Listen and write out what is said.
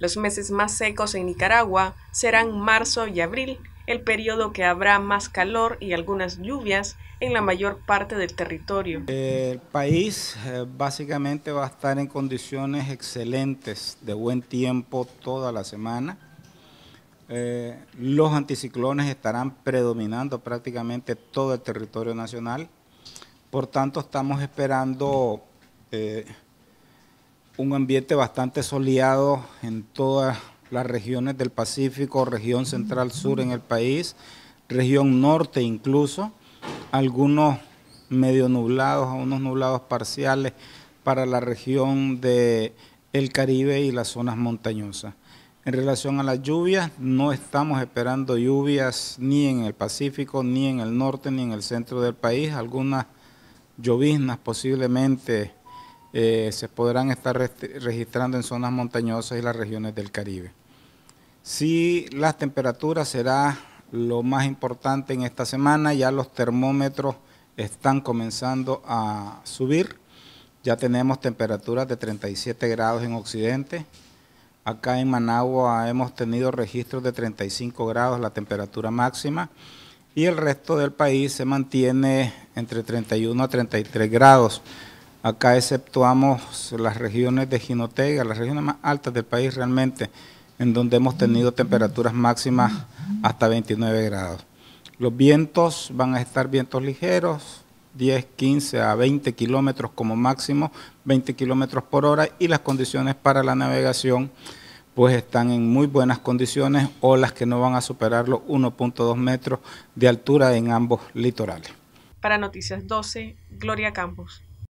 Los meses más secos en Nicaragua serán marzo y abril, el periodo que habrá más calor y algunas lluvias en la mayor parte del territorio. El país eh, básicamente va a estar en condiciones excelentes de buen tiempo toda la semana. Eh, los anticiclones estarán predominando prácticamente todo el territorio nacional. Por tanto, estamos esperando eh, un ambiente bastante soleado en todas las regiones del Pacífico, región central-sur en el país, región norte incluso, algunos medio nublados, a unos nublados parciales para la región de el Caribe y las zonas montañosas. En relación a las lluvias, no estamos esperando lluvias ni en el Pacífico, ni en el norte, ni en el centro del país. Algunas lloviznas posiblemente eh, se podrán estar registrando en zonas montañosas y las regiones del Caribe. Si las temperaturas será lo más importante en esta semana, ya los termómetros están comenzando a subir, ya tenemos temperaturas de 37 grados en Occidente, acá en Managua hemos tenido registros de 35 grados la temperatura máxima y el resto del país se mantiene entre 31 a 33 grados. Acá exceptuamos las regiones de Jinotega, las regiones más altas del país realmente, en donde hemos tenido temperaturas máximas hasta 29 grados. Los vientos van a estar vientos ligeros, 10, 15 a 20 kilómetros como máximo, 20 kilómetros por hora y las condiciones para la navegación pues están en muy buenas condiciones, olas que no van a superar los 1.2 metros de altura en ambos litorales. Para Noticias 12, Gloria Campos.